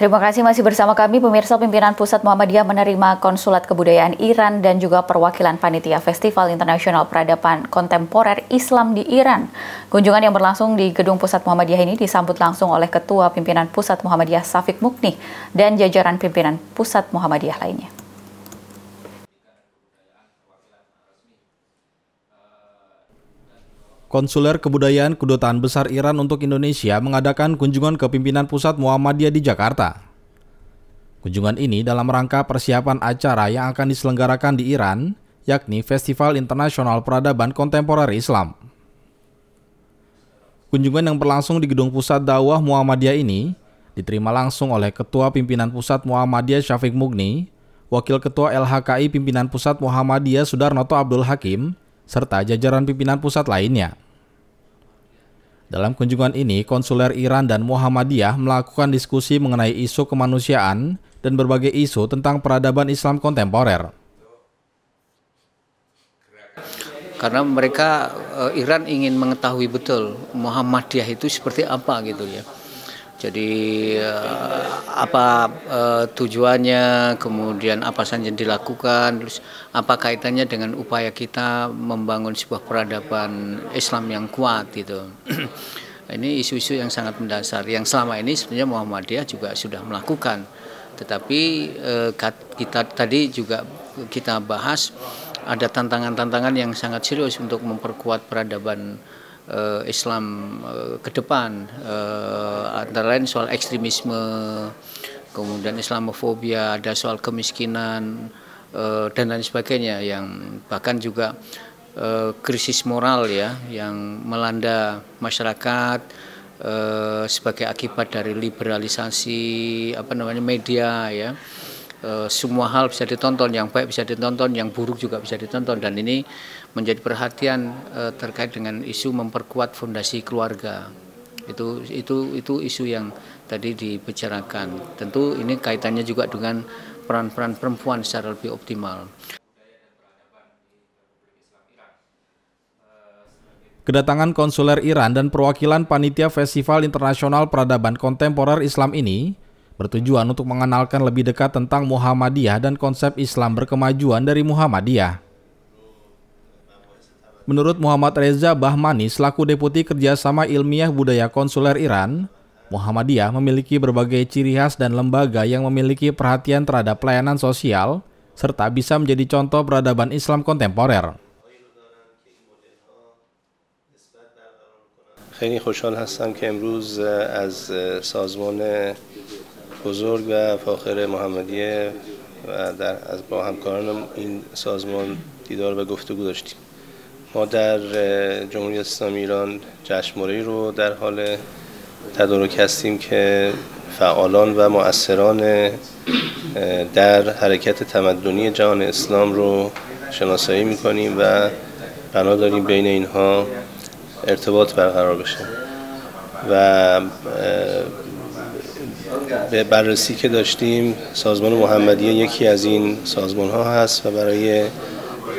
Terima kasih masih bersama kami pemirsa pimpinan Pusat Muhammadiyah menerima konsulat kebudayaan Iran dan juga perwakilan panitia Festival Internasional Peradaban Kontemporer Islam di Iran. Kunjungan yang berlangsung di Gedung Pusat Muhammadiyah ini disambut langsung oleh Ketua Pimpinan Pusat Muhammadiyah Safik Mukni dan jajaran pimpinan Pusat Muhammadiyah lainnya. Konsuler Kebudayaan Kedutaan Besar Iran untuk Indonesia mengadakan kunjungan ke pimpinan pusat Muhammadiyah di Jakarta. Kunjungan ini dalam rangka persiapan acara yang akan diselenggarakan di Iran, yakni Festival Internasional Peradaban Kontemporer Islam. Kunjungan yang berlangsung di Gedung Pusat Dakwah Muhammadiyah ini diterima langsung oleh Ketua Pimpinan Pusat Muhammadiyah Syafiq Mugni, Wakil Ketua LHKI Pimpinan Pusat Muhammadiyah Sudarnoto Abdul Hakim, serta jajaran pimpinan pusat lainnya. Dalam kunjungan ini, konsuler Iran dan Muhammadiyah melakukan diskusi mengenai isu kemanusiaan dan berbagai isu tentang peradaban Islam kontemporer. Karena mereka eh, Iran ingin mengetahui betul Muhammadiyah itu seperti apa gitu ya. Jadi uh, apa uh, tujuannya, kemudian apa saja yang dilakukan, terus apa kaitannya dengan upaya kita membangun sebuah peradaban Islam yang kuat gitu. ini isu-isu yang sangat mendasar yang selama ini sebenarnya Muhammadiyah juga sudah melakukan. Tetapi uh, kita tadi juga kita bahas ada tantangan-tantangan yang sangat serius untuk memperkuat peradaban uh, Islam uh, ke depan uh, antara lain soal ekstremisme kemudian Islamofobia ada soal kemiskinan uh, dan lain sebagainya yang bahkan juga uh, krisis moral ya yang melanda masyarakat uh, sebagai akibat dari liberalisasi apa namanya media ya Eh, semua hal bisa ditonton, yang baik bisa ditonton, yang buruk juga bisa ditonton dan ini menjadi perhatian e, terkait dengan isu memperkuat fondasi keluarga. Itu itu itu isu yang tadi dibicarakan. Tentu ini kaitannya juga dengan peran-peran perempuan secara lebih optimal. Kedatangan konsuler Iran dan perwakilan panitia Festival Internasional Peradaban Kontemporer Islam ini bertujuan untuk mengenalkan lebih dekat tentang Muhammadiyah dan konsep Islam berkemajuan dari Muhammadiyah. Menurut Muhammad Reza Bahmani selaku Deputi Kerjasama Ilmiah Budaya Konsuler Iran, Muhammadiyah memiliki berbagai ciri khas dan lembaga yang memiliki perhatian terhadap pelayanan sosial serta bisa menjadi contoh peradaban Islam kontemporer. خیلی خوشحال هستم که امروز بزرگ و فاخر محمدیه و در از با همکارانم این سازمان دیدار و گفتگو داشتیم ما در جمهوری اسلامی ایران جشنواره رو در حال تدارک هستیم که فعالان و مؤثران در حرکت تمدنی جهان اسلام رو شناسایی میکنیم و بنا داریم بین اینها ارتباط برقرار بشه و به بررسی که داشتیم سازمان محمدی یکی از این سازمان ها هست و برای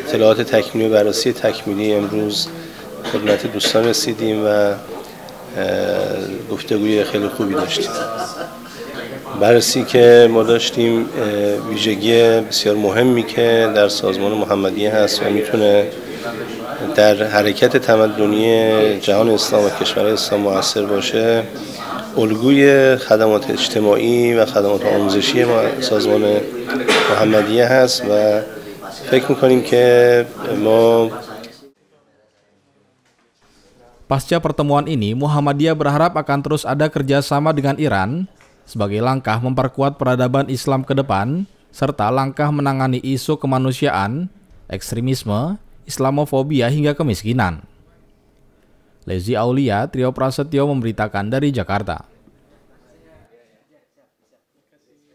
اطلاعات تکمیلی و بررسی تکمیلی امروز خدمت دوستان رسیدیم و گفتگوی خیلی خوبی داشتیم بررسی که ما داشتیم ویژگی بسیار مهمی که در سازمان محمدی هست و میتونه در حرکت تمدنی جهان اسلام و کشور اسلام موثر باشه الگوی خدمات اجتماعی و خدمات آموزشی ما سازمان محمدیه هست و فکر میکنیم که ما Pasca pertemuan ini, Muhammadiyah berharap akan terus ada kerjasama dengan Iran sebagai langkah memperkuat peradaban Islam ke depan, serta langkah menangani isu kemanusiaan, ekstremisme, islamofobia hingga kemiskinan. Lezi Aulia, Trio Prasetyo memberitakan dari Jakarta.